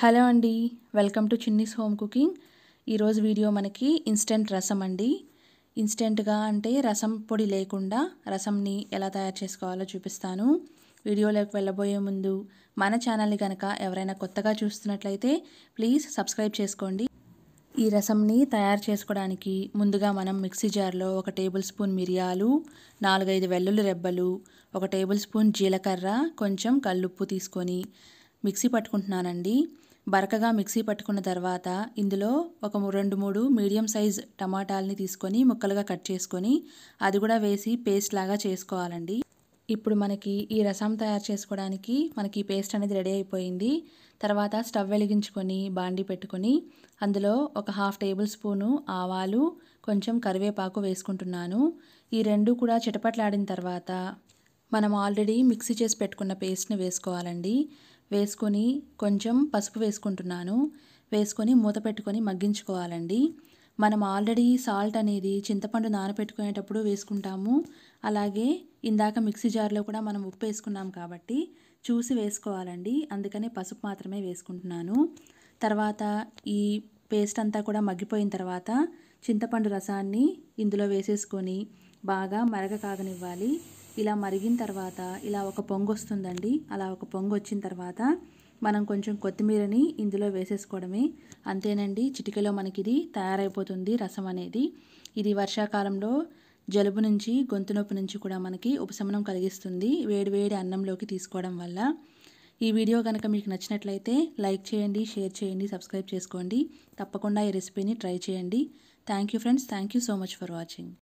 hello అండి welcome to Chinni's home cooking ఈరోజు video మనకి ఇన్స్టెంట్ రసం అండి ఇన్స్టెంట్గా అంటే రసం పొడి లేకుండా రసంని ఎలా తయారు చేసుకోవాలో చూపిస్తాను వీడియోలోకి వెళ్ళబోయే ముందు మన ఛానల్ని కనుక ఎవరైనా కొత్తగా చూస్తున్నట్లయితే ప్లీజ్ సబ్స్క్రైబ్ చేసుకోండి ఈ రసంని తయారు చేసుకోవడానికి ముందుగా మనం మిక్సీ జార్లో ఒక టేబుల్ స్పూన్ మిరియాలు నాలుగైదు వెల్లుల్లి రెబ్బలు ఒక టేబుల్ స్పూన్ జీలకర్ర కొంచెం కల్లుప్పు తీసుకొని మిక్సీ పట్టుకుంటున్నానండి బరకగా మిక్సీ పట్టుకున్న తర్వాత ఇందులో ఒక రెండు మూడు మీడియం సైజ్ టమాటాలని తీసుకొని ముక్కలుగా కట్ చేసుకొని అది కూడా వేసి పేస్ట్ లాగా చేసుకోవాలండి ఇప్పుడు మనకి ఈ రసం తయారు చేసుకోవడానికి మనకి పేస్ట్ అనేది రెడీ అయిపోయింది తర్వాత స్టవ్ వెలిగించుకొని బాండి పెట్టుకొని అందులో ఒక హాఫ్ టేబుల్ స్పూను ఆవాలు కొంచెం కరివేపాకు వేసుకుంటున్నాను ఈ రెండు కూడా చిటపట్లాడిన తర్వాత మనం ఆల్రెడీ మిక్సీ చేసి పెట్టుకున్న పేస్ట్ని వేసుకోవాలండి వేసుకొని కొంచెం పసుపు వేసుకుంటున్నాను వేసుకొని మూత పెట్టుకొని మగ్గించుకోవాలండి మనం ఆల్రెడీ సాల్ట్ అనేది చింతపండు నానబెట్టుకునేటప్పుడు వేసుకుంటాము అలాగే ఇందాక మిక్సీ జార్లో కూడా మనం ఉప్పు వేసుకున్నాం కాబట్టి చూసి వేసుకోవాలండి అందుకనే పసుపు మాత్రమే వేసుకుంటున్నాను తర్వాత ఈ పేస్ట్ అంతా కూడా మగ్గిపోయిన తర్వాత చింతపండు రసాన్ని ఇందులో వేసేసుకొని బాగా మరగ కాగనివ్వాలి ఇలా మరిగిన తర్వాత ఇలా ఒక పొంగు వస్తుందండి అలా ఒక పొంగు వచ్చిన తర్వాత మనం కొంచెం కొత్తిమీరని ఇందులో వేసేసుకోవడమే అంతేనండి చిటికలో మనకి ఇది తయారైపోతుంది రసం అనేది ఇది వర్షాకాలంలో జలుబు నుంచి గొంతు నొప్పి నుంచి కూడా మనకి ఉపశమనం కలిగిస్తుంది వేడివేడి అన్నంలోకి తీసుకోవడం వల్ల ఈ వీడియో కనుక మీకు నచ్చినట్లయితే లైక్ చేయండి షేర్ చేయండి సబ్స్క్రైబ్ చేసుకోండి తప్పకుండా ఈ రెసిపీని ట్రై చేయండి thank friends thank so much for watching